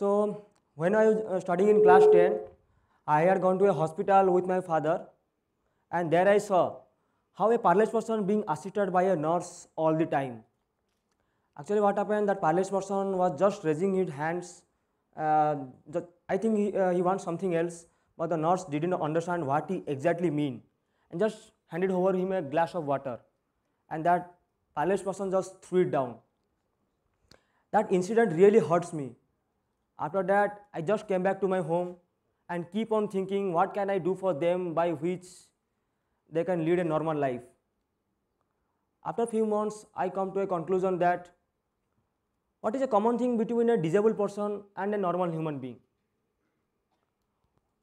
So when I was uh, studying in class 10, I had gone to a hospital with my father and there I saw how a paralyzed person being assisted by a nurse all the time. Actually what happened that paralyzed person was just raising his hands. Uh, the, I think he, uh, he wants something else but the nurse didn't understand what he exactly mean and just handed over him a glass of water and that paralyzed person just threw it down. That incident really hurts me after that, I just came back to my home and keep on thinking what can I do for them by which they can lead a normal life. After few months, I come to a conclusion that what is a common thing between a disabled person and a normal human being?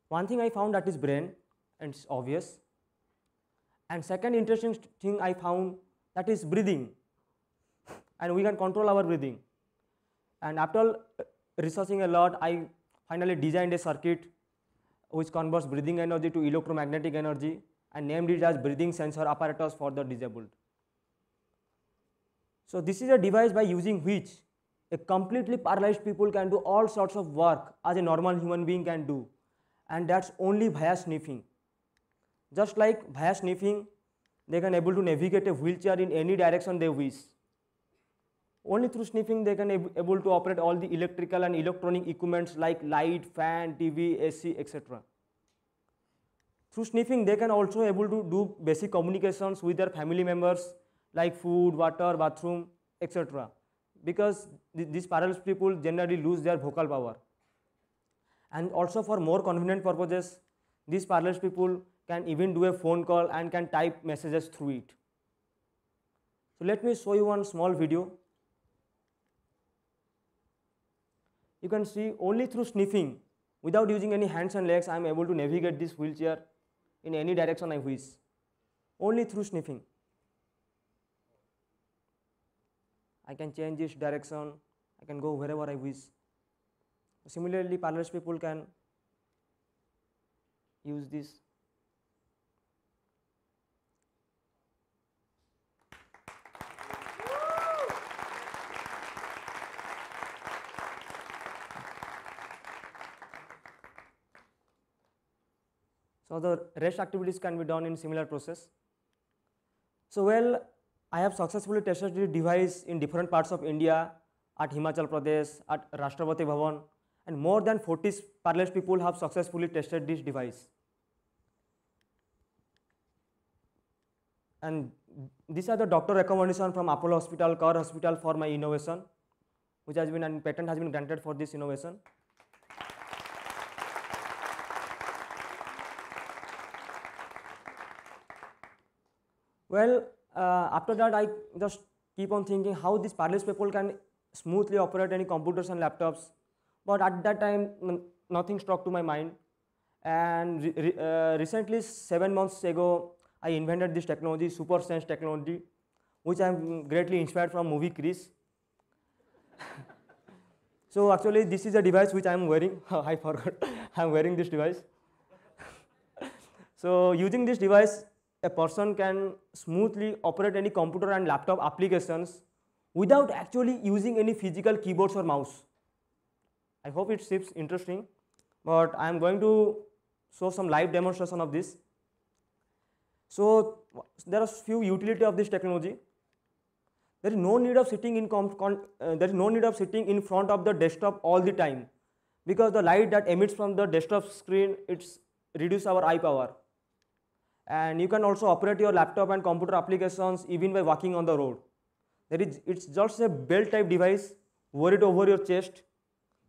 One thing I found that is brain, and it's obvious. And second interesting thing I found that is breathing, and we can control our breathing. And after researching a lot, I finally designed a circuit which converts breathing energy to electromagnetic energy and named it as breathing sensor apparatus for the disabled. So this is a device by using which a completely paralyzed people can do all sorts of work as a normal human being can do and that's only via sniffing. Just like via sniffing, they can able to navigate a wheelchair in any direction they wish. Only through sniffing they can ab able to operate all the electrical and electronic equipments like light, fan, TV, AC, etc. Through sniffing they can also able to do basic communications with their family members like food, water, bathroom, etc. Because th these paralyzed people generally lose their vocal power. And also for more convenient purposes, these paralyzed people can even do a phone call and can type messages through it. So let me show you one small video you can see only through sniffing without using any hands and legs I am able to navigate this wheelchair in any direction I wish only through sniffing. I can change its direction, I can go wherever I wish. Similarly, parlous people can use this So the rest activities can be done in similar process. So well, I have successfully tested the device in different parts of India, at Himachal Pradesh, at Rashtrapati Bhavan, and more than 40 paralyzed people have successfully tested this device. And these are the doctor recommendation from Apollo Hospital, Kerr Hospital for my innovation, which has been and patent has been granted for this innovation. Well, uh, after that I just keep on thinking how these parallel people can smoothly operate any computers and laptops. But at that time, nothing struck to my mind. And re uh, recently, seven months ago, I invented this technology, super sense technology, which I am greatly inspired from movie Chris. so actually, this is a device which I am wearing. I forgot. I am wearing this device. so using this device, a person can smoothly operate any computer and laptop applications without actually using any physical keyboards or mouse. I hope it seems interesting, but I am going to show some live demonstration of this. So there are few utility of this technology. There is no need of sitting in uh, there is no need of sitting in front of the desktop all the time because the light that emits from the desktop screen it's reduce our eye power and you can also operate your laptop and computer applications even by walking on the road. That is, it's just a belt type device, wear it over your chest,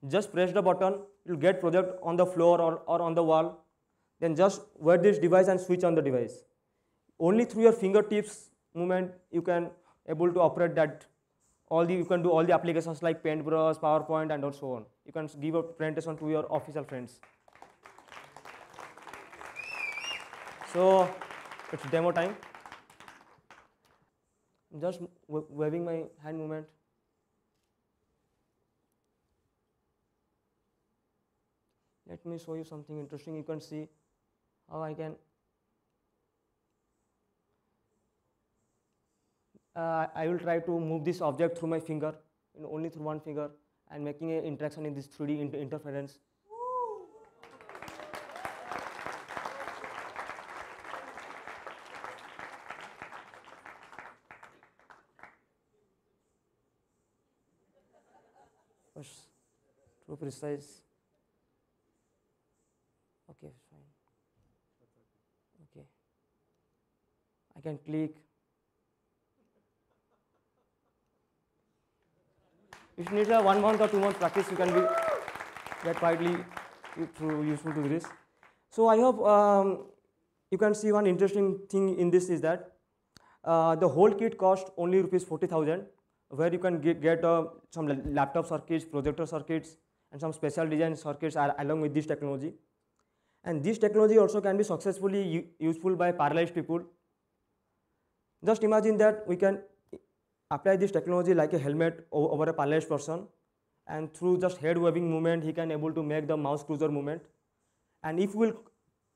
just press the button, it will get project on the floor or, or on the wall, then just wear this device and switch on the device. Only through your fingertips movement you can able to operate that all the you can do all the applications like paintbrush, PowerPoint and so on. You can give a presentation to your official friends. So it's demo time. I'm just waving my hand movement. Let me show you something interesting. You can see how I can. Uh, I will try to move this object through my finger, you know, only through one finger, and making an interaction in this 3D inter interference. was too precise. Okay, fine. Okay. I can click. If you need a uh, one month or two month practice, you can be get widely uh, useful to this. So I hope um, you can see one interesting thing in this is that uh, the whole kit cost only rupees 40,000 where you can get, uh, some laptop circuits, projector circuits, and some special design circuits are along with this technology. And this technology also can be successfully useful by paralyzed people. Just imagine that we can apply this technology like a helmet over a paralyzed person and through just head waving movement he can able to make the mouse cruiser movement and if we will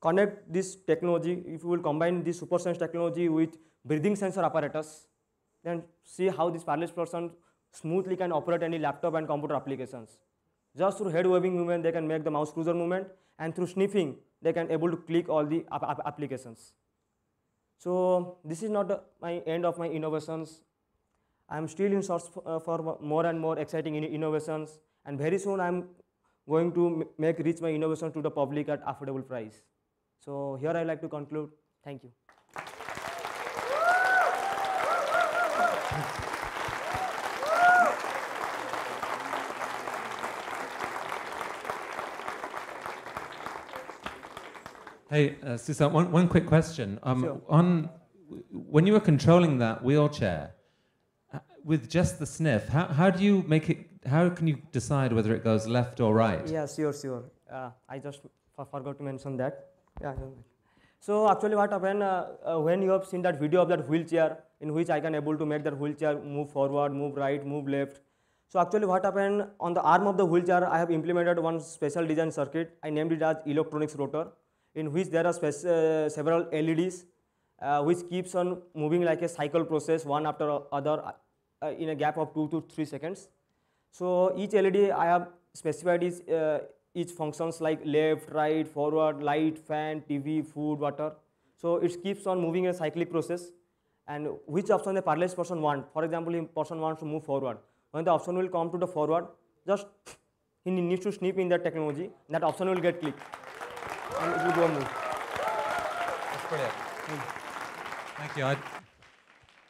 connect this technology if we will combine this super sense technology with breathing sensor apparatus then see how this parallel person smoothly can operate any laptop and computer applications. Just through head waving movement, they can make the mouse cursor movement, and through sniffing, they can able to click all the applications. So this is not the, my end of my innovations. I am still in search for, uh, for more and more exciting in innovations, and very soon I am going to make reach my innovation to the public at affordable price. So here I like to conclude. Thank you. Hey, uh, one, one quick question. Um, sure. On when you were controlling that wheelchair uh, with just the sniff, how, how do you make it? How can you decide whether it goes left or right? Yeah, sure, sure. Uh, I just forgot to mention that. Yeah. So actually what happened uh, uh, when you have seen that video of that wheelchair in which I can able to make that wheelchair move forward, move right, move left. So actually what happened on the arm of the wheelchair I have implemented one special design circuit. I named it as electronics rotor in which there are uh, several LEDs uh, which keeps on moving like a cycle process one after other uh, uh in a gap of 2 to 3 seconds. So each LED I have specified is uh, each functions like left, right, forward, light, fan, TV, food, water. So it keeps on moving a cyclic process and which option the paralyzed person want. For example, if person wants to move forward, when the option will come to the forward, just he needs to sneak in that technology, that option will get clicked and it will go and move. That's brilliant. Thank you. I'd,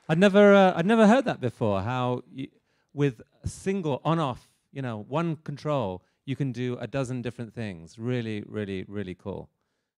I'd never, uh, I'd never heard that before, how you, with a single on-off, you know, one control, you can do a dozen different things. Really, really, really cool.